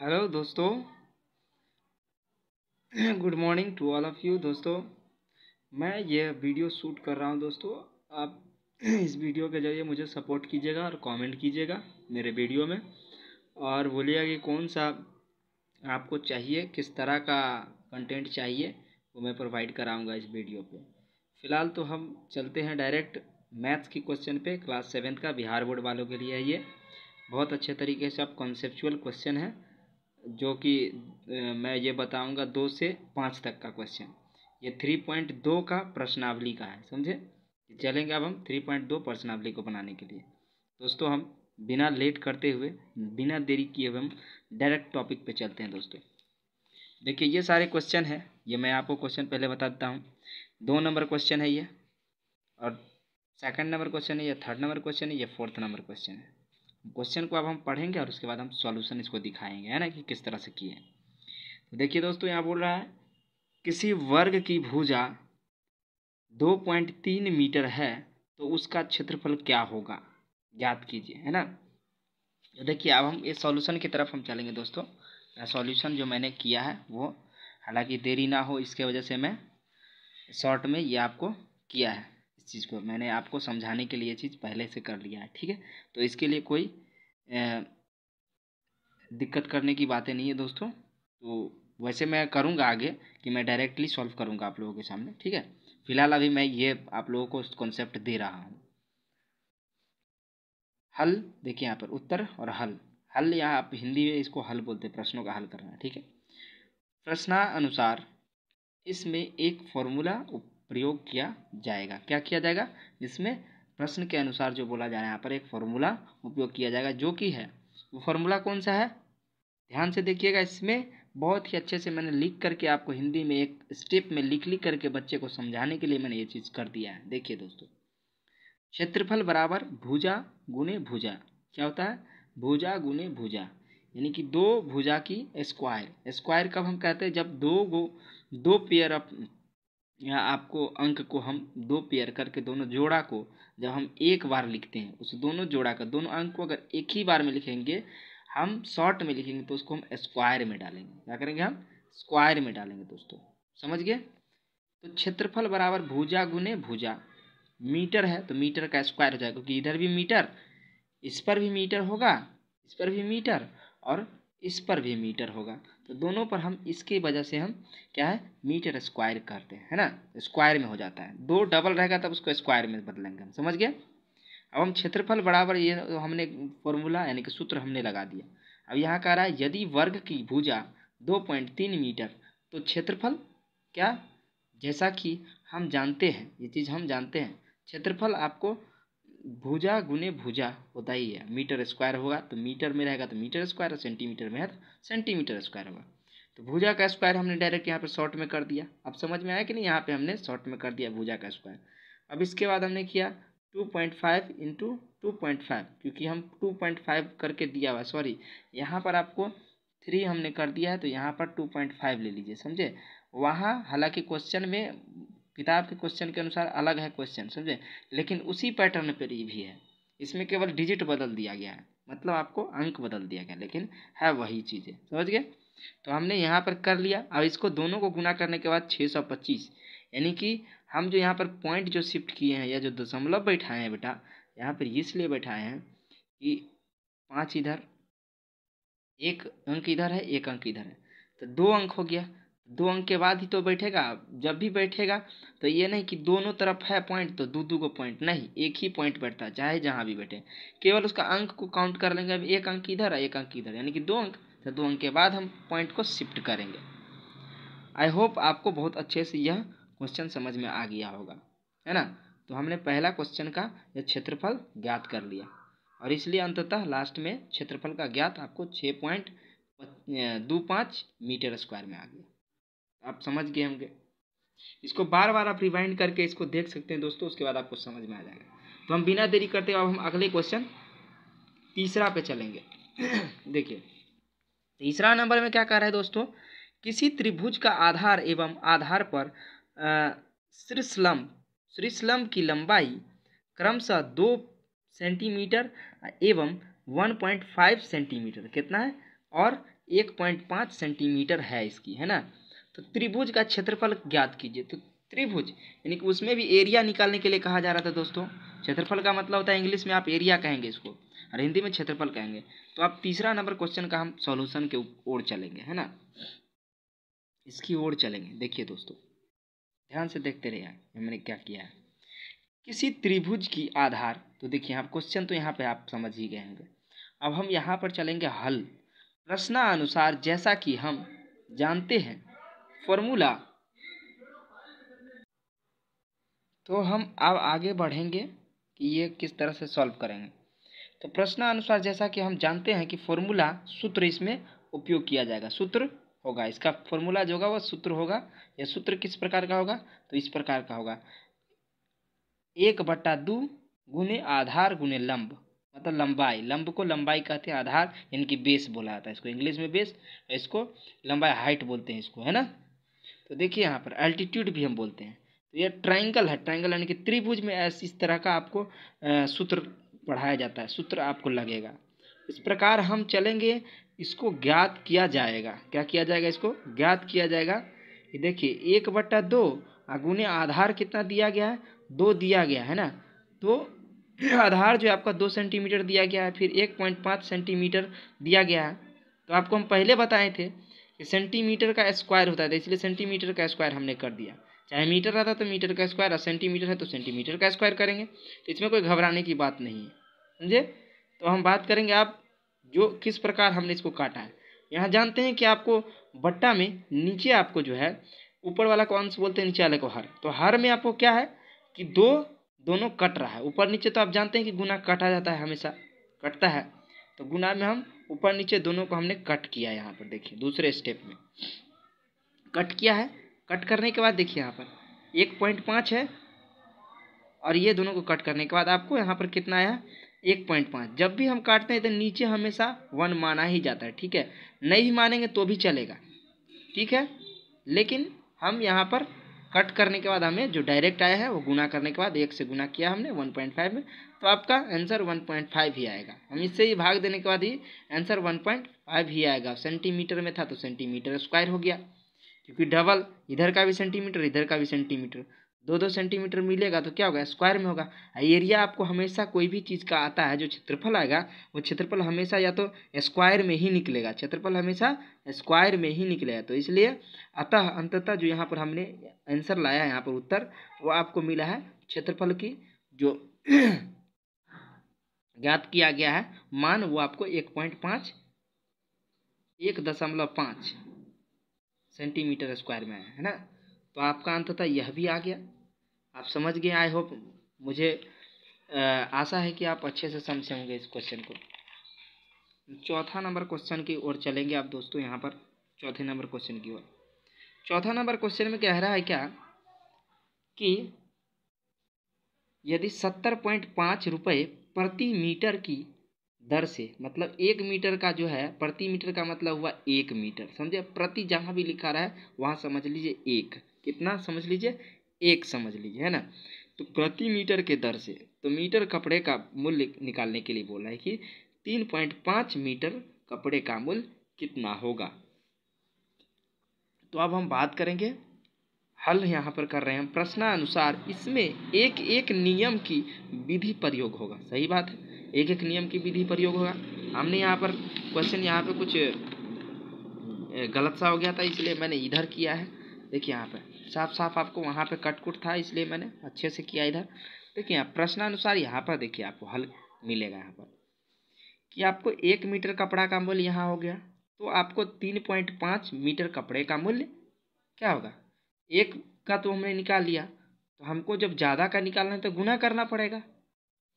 hello दोस्तों good morning to all of you दोस्तों मैं ये वीडियो शूट कर रहा हूँ दोस्तों आप इस वीडियो के जरिए मुझे सपोर्ट कीजिएगा और कमेंट कीजिएगा मेरे वीडियो में और बोलिएगा कि कौन सा आपको चाहिए किस तरह का कंटेंट चाहिए वो मैं प्रोवाइड कराऊंगा इस वीडियो पे फ़िलहाल तो हम चलते हैं डायरेक्ट मैथ्स की क्वेश्चन पे क्लास सेवेंथ का बिहार बोर्ड वालों के लिए है ये बहुत अच्छे तरीके से आप कॉन्सेपचुअल क्वेश्चन है जो कि मैं ये बताऊँगा दो से पाँच तक का क्वेश्चन ये थ्री पॉइंट दो का प्रश्नावली का है समझे चलेंगे अब हम थ्री पॉइंट दो प्रश्नावली को बनाने के लिए दोस्तों हम बिना लेट करते हुए बिना देरी किए हुए हम डायरेक्ट टॉपिक पे चलते हैं दोस्तों देखिए ये सारे क्वेश्चन है ये मैं आपको क्वेश्चन पहले बता देता हूँ दो नंबर क्वेश्चन है ये और सेकेंड नंबर क्वेश्चन है या थर्ड नंबर क्वेश्चन है या फोर्थ नंबर क्वेश्चन है क्वेश्चन को अब हम पढ़ेंगे और उसके बाद हम सॉल्यूशन इसको दिखाएंगे है ना कि किस तरह से किए तो देखिए दोस्तों यहाँ बोल रहा है किसी वर्ग की भुजा दो पॉइंट तीन मीटर है तो उसका क्षेत्रफल क्या होगा याद कीजिए है ना तो देखिए अब हम इस सॉल्यूशन की तरफ हम चलेंगे दोस्तों सॉल्यूशन जो मैंने किया है वो हालांकि देरी ना हो इसके वजह से मैं शॉर्ट में ये आपको किया है चीज़ को मैंने आपको समझाने के लिए चीज़ पहले से कर लिया है ठीक है तो इसके लिए कोई दिक्कत करने की बातें नहीं है दोस्तों तो वैसे मैं करूँगा आगे कि मैं डायरेक्टली सॉल्व करूँगा आप लोगों के सामने ठीक है फिलहाल अभी मैं ये आप लोगों को कॉन्सेप्ट दे रहा हूँ हल देखिए यहाँ पर उत्तर और हल हल या आप हिंदी में इसको हल बोलते प्रश्नों का हल करना ठीक है प्रश्नानुसार इसमें एक फॉर्मूला प्रयोग किया जाएगा क्या किया जाएगा जिसमें प्रश्न के अनुसार जो बोला जा रहा है यहाँ पर एक फॉर्मूला उपयोग किया जाएगा जो कि है वो फॉर्मूला कौन सा है ध्यान से देखिएगा इसमें बहुत ही अच्छे से मैंने लिख करके आपको हिंदी में एक स्टेप में लिख लिख करके बच्चे को समझाने के लिए मैंने ये चीज़ कर दिया है देखिए दोस्तों क्षेत्रफल बराबर भुजा गुने भुजा क्या होता है भुजा गुने भुजा यानी कि दो भुजा की स्क्वायर स्क्वायर कब हम कहते हैं जब दो गो दो पेयर ऑफ या आपको अंक को हम दो पेयर करके दोनों जोड़ा को जब हम एक बार लिखते हैं उस दोनों जोड़ा का दोनों अंक को अगर एक ही बार में लिखेंगे हम शॉर्ट में लिखेंगे तो उसको हम स्क्वायर में डालेंगे क्या करेंगे हम स्क्वायर में डालेंगे दोस्तों समझ गए तो क्षेत्रफल बराबर भुजा गुने भुजा मीटर है तो मीटर का स्क्वायर हो जाएगा क्योंकि इधर भी मीटर इस पर भी मीटर होगा इस पर भी मीटर और इस पर भी मीटर होगा तो दोनों पर हम इसकी वजह से हम क्या है मीटर स्क्वायर करते हैं है ना स्क्वायर में हो जाता है दो डबल रहेगा तब उसको स्क्वायर में बदलेंगे हम समझ गए अब हम क्षेत्रफल बराबर ये तो हमने फॉर्मूला यानी कि सूत्र हमने लगा दिया अब यहाँ कह रहा है यदि वर्ग की भुजा दो पॉइंट तीन मीटर तो क्षेत्रफल क्या जैसा कि हम जानते हैं ये चीज़ हम जानते हैं क्षेत्रफल आपको भुजा गुने भुजा होता ही है मीटर स्क्वायर होगा तो मीटर में रहेगा तो मीटर स्क्वायर और सेंटीमीटर में है तो सेंटीमीटर स्क्वायर होगा तो भुजा का स्क्वायर हमने डायरेक्ट यहाँ पर शॉर्ट में कर दिया अब समझ में आया कि नहीं यहाँ पे हमने शॉर्ट में कर दिया भुजा का स्क्वायर अब इसके बाद हमने किया two point five into two point five क्योंकि हम टू पॉइंट फाइव करके दिया हुआ सॉरी यहाँ पर आपको थ्री हमने कर दिया है तो यहाँ पर टू पॉइंट फाइव ले लीजिए समझे वहाँ हालांकि क्वेश्चन में किताब के क्वेश्चन के अनुसार अलग है क्वेश्चन समझे लेकिन उसी पैटर्न पर ये भी है इसमें केवल डिजिट बदल दिया गया है मतलब आपको अंक बदल दिया गया लेकिन है वही चीज़ है समझ गए तो हमने यहाँ पर कर लिया और इसको दोनों को गुना करने के बाद छः सौ पच्चीस यानी कि हम जो यहाँ पर पॉइंट जो शिफ्ट किए हैं या जो दशमलव बैठाए हैं बेटा यहाँ पर इसलिए बैठाए हैं कि पाँच इधर एक अंक इधर है एक अंक इधर है तो दो अंक हो गया दो अंक के बाद ही तो बैठेगा जब भी बैठेगा तो ये नहीं कि दोनों तरफ है पॉइंट तो दो दो को पॉइंट नहीं एक ही पॉइंट बैठता है चाहे जहाँ भी बैठे केवल उसका अंक को काउंट कर लेंगे अभी एक अंक इधर है एक अंक इधर यानी कि दो अंक तो दो अंक के बाद हम पॉइंट को शिफ्ट करेंगे आई होप आपको बहुत अच्छे से यह क्वेश्चन समझ में आ गया होगा है ना तो हमने पहला क्वेश्चन का यह क्षेत्रफल ज्ञात कर लिया और इसलिए अंततः लास्ट में क्षेत्रफल का ज्ञात आपको छः पॉइंट दो पाँच मीटर स्क्वायर में आ गया आप समझ गए होंगे इसको बार बार आप रिवाइंड करके इसको देख सकते हैं दोस्तों उसके बाद आपको समझ में आ जाएगा तो हम बिना देरी करते अब हम अगले क्वेश्चन तीसरा पे चलेंगे देखिए तीसरा नंबर में क्या कह रहा है दोस्तों किसी त्रिभुज का आधार एवं आधार पर श्रीस्लम श्रीस्लम की लंबाई क्रमशः दो सेंटीमीटर एवं वन पॉइंट फाइव सेंटीमीटर कितना है और एक पॉइंट पाँच सेंटीमीटर है इसकी है ना तो त्रिभुज का क्षेत्रफल ज्ञात कीजिए तो त्रिभुज यानी कि उसमें भी एरिया निकालने के लिए कहा जा रहा था दोस्तों क्षेत्रफल का मतलब होता है इंग्लिश में आप एरिया कहेंगे इसको और हिंदी में क्षेत्रफल कहेंगे तो आप तीसरा नंबर क्वेश्चन का हम सॉल्यूशन के ओर चलेंगे है ना इसकी ओर चलेंगे देखिए दोस्तों ध्यान से देखते रहिए हमने क्या किया है किसी त्रिभुज की आधार तो देखिए आप क्वेश्चन तो यहाँ पे आप समझ ही गए होंगे अब हम यहाँ पर चलेंगे हल प्रश्नानुसार जैसा कि हम जानते हैं फॉर्मूला तो हम अब आगे बढ़ेंगे कि ये किस तरह से सॉल्व करेंगे तो प्रश्न अनुसार जैसा कि हम जानते हैं कि फॉर्मूला सूत्र इसमें उपयोग किया जाएगा सूत्र होगा इसका फॉर्मूला जो होगा वह सूत्र होगा यह सूत्र किस प्रकार का होगा तो इस प्रकार का होगा एक बट्टा दो गुने आधार गुने लंब मतलब लंबाई लंब को लंबाई कहते हैं आधार यानी कि बेस बोला जाता है इसको इंग्लिश में बेस इसको लंबाई हाइट बोलते हैं इसको है ना तो देखिए यहाँ पर एल्टीट्यूड भी हम बोलते हैं तो यह ट्राइंगल है ट्राइंगल यानी कि त्रिभुज में इस तरह का आपको सूत्र पढ़ाया जाता है सूत्र आपको लगेगा इस प्रकार हम चलेंगे इसको ज्ञात किया जाएगा क्या किया जाएगा इसको ज्ञात किया जाएगा ये देखिए एक बट्टा दो अगुने आधार कितना दिया गया है दो दिया गया है ना तो आधार जो है आपका दो सेंटीमीटर दिया गया है फिर एक पॉइंट पाँच सेंटीमीटर दिया गया है तो आपको हम पहले बताए थे सेंटीमीटर का स्क्वायर होता है इसलिए सेंटीमीटर का स्क्वायर हमने कर दिया चाहे मीटर रहता तो मीटर का स्क्वायर और सेंटीमीटर है तो सेंटीमीटर का स्क्वायर करेंगे तो इसमें कोई घबराने की बात नहीं है समझे तो हम बात करेंगे आप जो किस प्रकार हमने इसको काटा है यहाँ जानते हैं कि आपको बट्टा में नीचे आपको जो है ऊपर वाला को अंश बोलते हैं नीचे वाले को हर तो हर में आपको क्या है कि दो दोनों कट रहा है ऊपर नीचे तो आप जानते हैं कि गुना काटा जाता है हमेशा कटता है तो गुना में हम ऊपर नीचे दोनों को हमने कट किया है यहाँ पर देखिए दूसरे स्टेप में कट किया है कट करने के बाद देखिए यहाँ पर एक पॉइंट पाँच है और ये दोनों को कट करने के बाद आपको यहाँ पर कितना आया एक पॉइंट पाँच जब भी हम काटते हैं तो नीचे हमेशा वन माना ही जाता है ठीक है नहीं भी मानेंगे तो भी चलेगा ठीक है लेकिन हम यहाँ पर कट करने के बाद हमें जो डायरेक्ट आया है वो गुना करने के बाद एक से गुना किया हमने वन पॉइंट फाइव में तो आपका आंसर 1.5 ही आएगा हम इससे ही भाग देने के बाद ही आंसर 1.5 ही आएगा सेंटीमीटर में था तो सेंटीमीटर स्क्वायर हो गया क्योंकि डबल इधर का भी सेंटीमीटर इधर का भी सेंटीमीटर दो दो सेंटीमीटर मिलेगा तो क्या होगा स्क्वायर में होगा एरिया आपको हमेशा कोई भी चीज़ का आता है जो क्षेत्रफल आएगा वो क्षेत्रफल हमेशा या तो स्क्वायर में ही निकलेगा क्षेत्रफल हमेशा स्क्वायर में ही निकलेगा तो इसलिए अतः अंततः जो यहाँ पर हमने आंसर लाया है यहाँ पर उत्तर वो आपको मिला है क्षेत्रफल की जो ज्ञात किया गया है मान वो आपको एक पॉइंट पाँच एक दशमलव पाँच सेंटीमीटर स्क्वायर में है ना तो आपका अंततः यह भी आ गया आप समझ गए आई होप मुझे आशा है कि आप अच्छे से समझे होंगे इस क्वेश्चन को चौथा नंबर क्वेश्चन की ओर चलेंगे आप दोस्तों यहाँ पर चौथे नंबर क्वेश्चन की ओर चौथा नंबर क्वेश्चन में कह रहा है क्या कि यदि सत्तर पॉइंट पाँच रुपये प्रति मीटर की दर से मतलब एक मीटर का जो है प्रति मीटर का मतलब हुआ एक मीटर समझे प्रति जहाँ भी लिखा रहा है वहाँ समझ लीजिए एक कितना समझ लीजिए एक समझ लीजिए है ना तो प्रति मीटर के दर से तो मीटर कपड़े का मूल्य निकालने के लिए बोला है कि तीन पॉइंट पाँच मीटर कपड़े का मूल्य कितना होगा तो अब हम बात करेंगे हल यहाँ पर कर रहे हैं प्रश्नानुसार इसमें एक एक नियम की विधि प्रयोग होगा सही बात है एक एक नियम की विधि प्रयोग होगा हमने यहाँ पर क्वेश्चन यहाँ पर कुछ गलत सा हो गया था इसलिए मैंने इधर किया है देखिए यहाँ पर साफ साफ आपको वहाँ पर कटकुट था इसलिए मैंने अच्छे से किया इधर देखिए यहाँ प्रश्नानुसार यहाँ पर देखिए आपको हल मिलेगा यहाँ पर कि आपको एक मीटर कपड़ा का मूल्य यहाँ हो गया तो आपको तीन पॉइंट पाँच मीटर कपड़े का मूल्य क्या होगा एक का तो हमने निकाल लिया तो हमको जब ज़्यादा का निकालना है तो गुना करना पड़ेगा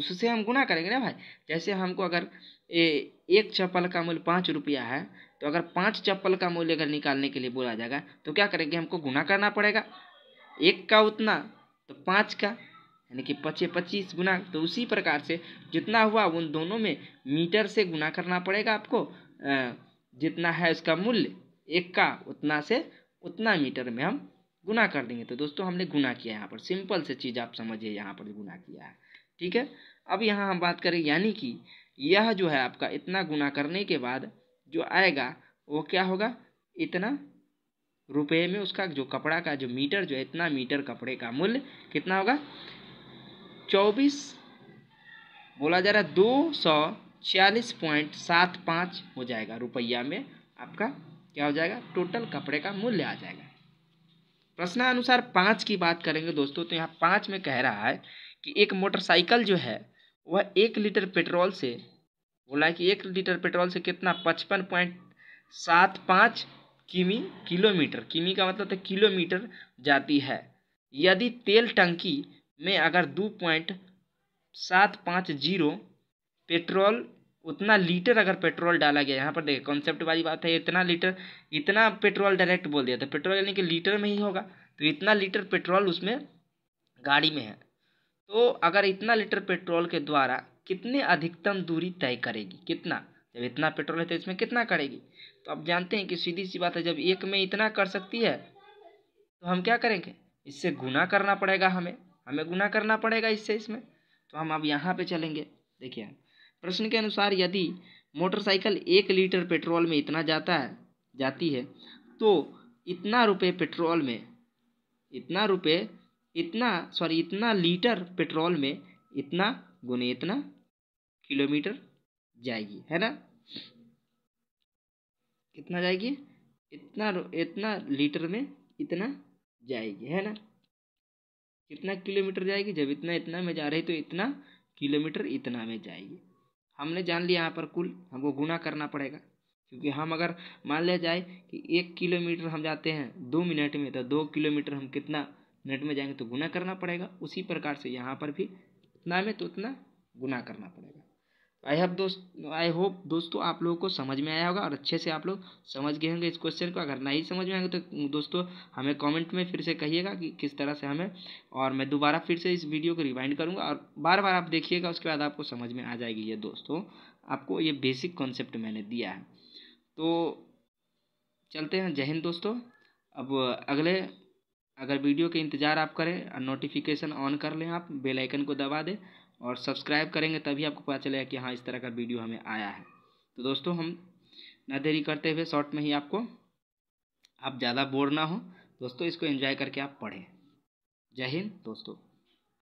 उससे हम गुना करेंगे ना भाई जैसे हमको अगर ए, एक चप्पल का मूल्य पाँच रुपया है तो अगर पाँच चप्पल का मूल्य अगर निकालने के लिए बोला जाएगा तो क्या करेंगे हमको गुना करना पड़ेगा एक का उतना तो पाँच का यानी कि पच्चीस पच्चीस गुना तो उसी प्रकार से जितना हुआ उन दोनों में मीटर से गुना करना पड़ेगा आपको जितना है उसका मूल्य एक का उतना से उतना मीटर में हम गुना कर देंगे तो दोस्तों हमने गुना किया है यहाँ पर सिंपल से चीज़ आप समझिए यहाँ पर गुना किया है ठीक है अब यहाँ हम बात करें यानी कि यह जो है आपका इतना गुना करने के बाद जो आएगा वो क्या होगा इतना रुपए में उसका जो कपड़ा का जो मीटर जो है इतना मीटर कपड़े का मूल्य कितना होगा चौबीस बोला जा रहा है दो सौ छियालीस पॉइंट सात पाँच हो जाएगा रुपया में आपका क्या हो जाएगा टोटल कपड़े का मूल्य आ जाएगा प्रश्नानुसार पाँच की बात करेंगे दोस्तों तो यहाँ पाँच में कह रहा है कि एक मोटरसाइकिल जो है वह एक लीटर पेट्रोल से बोला है कि एक लीटर पेट्रोल से कितना पचपन पॉइंट सात पाँच किमी किलोमीटर किमी का मतलब तो किलोमीटर जाती है यदि तेल टंकी में अगर दो पॉइंट सात पाँच जीरो पेट्रोल उतना लीटर अगर पेट्रोल डाला गया यहाँ पर देखिए कॉन्सेप्ट वाली बात है इतना लीटर इतना पेट्रोल डायरेक्ट बोल दिया था पेट्रोल यानी कि लीटर में ही होगा तो इतना लीटर पेट्रोल उसमें गाड़ी में है तो अगर इतना लीटर पेट्रोल के द्वारा कितने अधिकतम दूरी तय करेगी कितना जब इतना पेट्रोल है तो इसमें कितना करेगी तो आप जानते हैं कि सीधी सी बात है जब एक में इतना कर सकती है तो हम क्या करेंगे इससे गुना करना पड़ेगा हमें हमें गुना करना पड़ेगा इससे इसमें तो हम अब यहाँ पे चलेंगे देखिए प्रश्न के अनुसार यदि मोटरसाइकिल एक लीटर पेट्रोल में इतना जाता है जाती है तो इतना रुपये पेट्रोल में इतना रुपये इतना सॉरी इतना लीटर पेट्रोल में इतना गुने इतना किलोमीटर जाएगी है ना कितना जाएगी इतना इतना लीटर में इतना जाएगी है ना कितना किलोमीटर जाएगी जब इतना इतना में जा रही तो इतना किलोमीटर इतना में जाएगी हमने जान लिया यहाँ पर कुल हमको गुना करना पड़ेगा क्योंकि हम अगर मान लिया जाए कि एक किलोमीटर हम जाते हैं दो मिनट में तो दो किलोमीटर हम कितना मिनट में जाएंगे तो गुना करना पड़ेगा उसी प्रकार से यहाँ पर भी उतना में तो उतना गुना करना पड़ेगा आई हैव दोस्त आई होप दोस्तों आप लोगों को समझ में आया होगा और अच्छे से आप लोग समझ गए होंगे इस क्वेश्चन को अगर नहीं समझ में आएंगे तो दोस्तों हमें कमेंट में फिर से कहिएगा कि किस तरह से हमें और मैं दोबारा फिर से इस वीडियो को रिवाइंड करूँगा और बार बार आप देखिएगा उसके बाद आपको समझ में आ जाएगी ये दोस्तों आपको ये बेसिक कॉन्सेप्ट मैंने दिया है तो चलते हैं जहन दोस्तों अब अगले अगर वीडियो के इंतज़ार आप करें नोटिफिकेशन ऑन कर लें आप बेलाइकन को दबा दें और सब्सक्राइब करेंगे तभी आपको पता चलेगा कि हाँ इस तरह का वीडियो हमें आया है तो दोस्तों हम ना देरी करते हुए शॉर्ट में ही आपको आप ज़्यादा बोर ना हो दोस्तों इसको एंजॉय करके आप पढ़ें जय हिंद दोस्तों